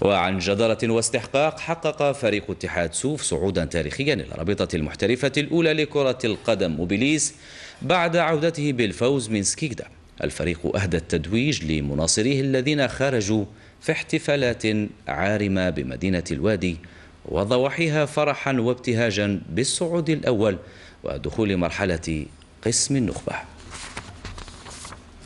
وعن جدارة واستحقاق حقق فريق اتحاد سوف صعودا تاريخيا إلى رابطة المحترفة الأولى لكرة القدم موبيليس بعد عودته بالفوز من سكيكدا الفريق أهدى التتويج لمناصريه الذين خرجوا في احتفالات عارمة بمدينة الوادي وضواحيها فرحا وابتهاجا بالصعود الأول ودخول مرحلة قسم النخبه